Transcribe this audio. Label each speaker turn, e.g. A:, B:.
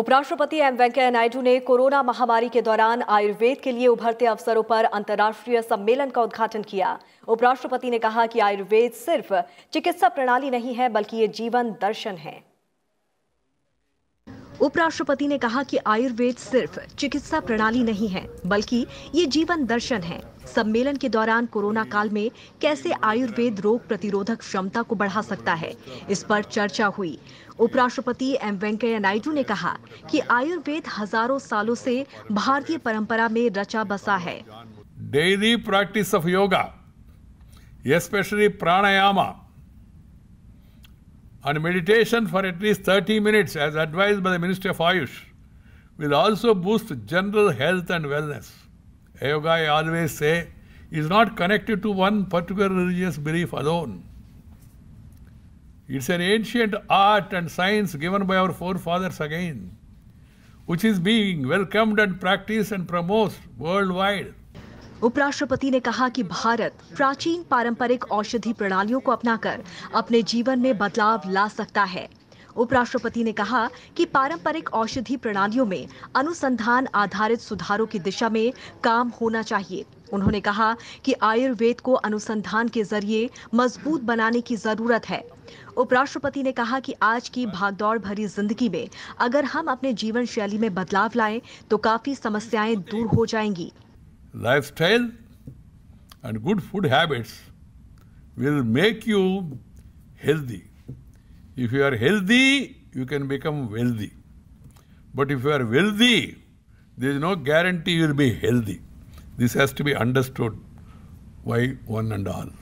A: उपराष्ट्रपति एम वेंकैया नायडू ने कोरोना महामारी के दौरान आयुर्वेद के लिए उभरते अवसरों पर अंतर्राष्ट्रीय सम्मेलन का उद्घाटन किया उपराष्ट्रपति ने कहा कि आयुर्वेद सिर्फ चिकित्सा प्रणाली नहीं है बल्कि ये जीवन दर्शन है उपराष्ट्रपति ने कहा कि आयुर्वेद सिर्फ चिकित्सा प्रणाली नहीं है बल्कि ये जीवन दर्शन है सम्मेलन के दौरान कोरोना काल में कैसे आयुर्वेद रोग प्रतिरोधक क्षमता को बढ़ा सकता है इस पर चर्चा हुई उपराष्ट्रपति एम वेंकैया नायडू ने कहा कि आयुर्वेद हजारों सालों से भारतीय परंपरा में रचा बसा है
B: daily practice of yoga especially pranayama and meditation for at least 30 minutes as advised by the Ministry of Ayush will also boost general health and wellness. Yoga, I always say, is not connected to one particular religious belief alone. It's an ancient art and science given by our forefathers again, which is being welcomed and practiced and promoted worldwide.
A: उपराष्ट्रपति ने कहा कि भारत प्राचीन पारंपरिक औषधि प्रणालियों को अपनाकर अपने जीवन में बदलाव ला सकता है उपराष्ट्रपति ने कहा कि पारंपरिक औषधि प्रणालियों में अनुसंधान आधारित सुधारों की दिशा में काम होना चाहिए उन्होंने कहा कि आयुर्वेद को अनुसंधान के जरिए मजबूत बनाने की जरूरत है उपराष्ट्रपति ने कहा कि आज की भागदौड़ भरी जिंदगी में अगर हम अपने जीवन शैली में बदलाव लाएं तो काफी समस्याएं दूर हो जाएंगी
B: lifestyle and good food habits will make you healthy. If you are healthy, you can become wealthy. But if you are wealthy, there is no guarantee you will be healthy. This has to be understood by one and all.